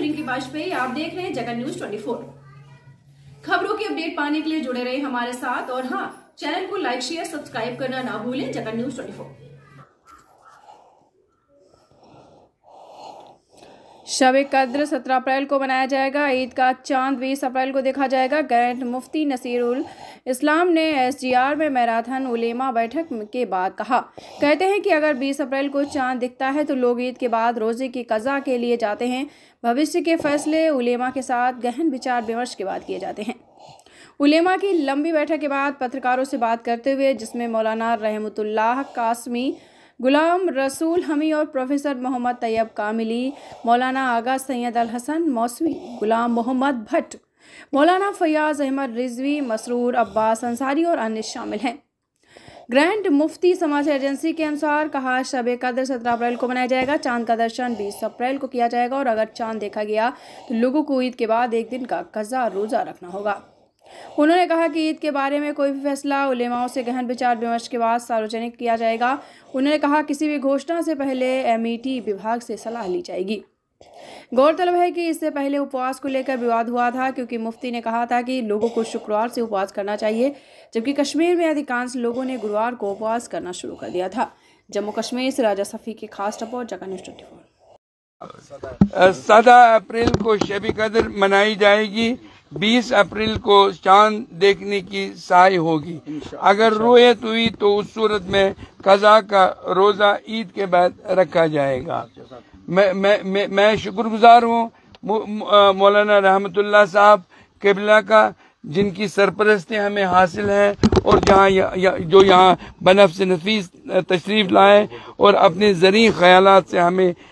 हूं रिंकी वाजपेयी आप देख रहे हैं जगन न्यूज 24 खबरों की अपडेट पाने के लिए जुड़े रहे हमारे साथ और हाँ चैनल को लाइक शेयर सब्सक्राइब करना ना भूलें जगन न्यूज 24 शब कद्र सत्रह अप्रैल को मनाया जाएगा ईद का चांद बीस अप्रैल को देखा जाएगा गैंट मुफ्ती नसीरुल इस्लाम ने एसजीआर में मैराथन उलेमा बैठक के बाद कहा कहते हैं कि अगर बीस अप्रैल को चांद दिखता है तो लोग ईद के बाद रोज़े की कज़ा के लिए जाते हैं भविष्य के फैसले उलेमा के साथ गहन विचार विमर्श के बाद किए जाते हैं उलेमा की लंबी बैठक के बाद पत्रकारों से बात करते हुए जिसमें मौलाना रहमतुल्लाह कासमी गुलाम रसूल हमी और प्रोफेसर मोहम्मद तैयब कामिली मौलाना आगा सैयद अल हसन मौसवी गुलाम मोहम्मद भट्ट मौलाना फयाज अहमद रिजवी मसरूर अब्बास अंसारी और अन्य शामिल हैं ग्रैंड मुफ्ती समाज एजेंसी के अनुसार कहा शब कदर सत्रह अप्रैल को मनाया जाएगा चांद का दर्शन बीस अप्रैल को किया जाएगा और अगर चांद देखा गया तो लोगों को ईद के बाद एक दिन का कज़ा रोज़ा रखना होगा उन्होंने कहा कि ईद के बारे में कोई भी फैसला उलेमाओं से गहन विचार विमर्श के बाद सार्वजनिक किया जाएगा उन्होंने कहा किसी भी घोषणा से पहले एम e विभाग से सलाह ली जाएगी गौरतलब है कि इससे पहले उपवास को लेकर विवाद हुआ था क्योंकि मुफ्ती ने कहा था कि लोगों को शुक्रवार से उपवास करना चाहिए जबकि कश्मीर में अधिकांश लोगों ने गुरुवार को उपवास करना शुरू कर दिया था जम्मू कश्मीर से राजा सफ़ी की खास रिपोर्ट जगह न्यूज ट्वेंटी फोर सत्रह अप्रैल को शबी कदर मनाई जाएगी 20 अप्रैल को चांद देखने की साय होगी अगर रोयत तो हुई तो उस सूरत में कजा का रोज़ा ईद के बाद रखा जाएगा मैं मैं मैं, मैं शुक्रगुजार हूँ मौलाना रहमतुल्ला साहब केबला का जिनकी सरपरस्ती हमें हासिल है और जहाँ जो यहाँ बनफ से नफीस तशरीफ़ लाए और अपने ज़रिए ख्याल से हमें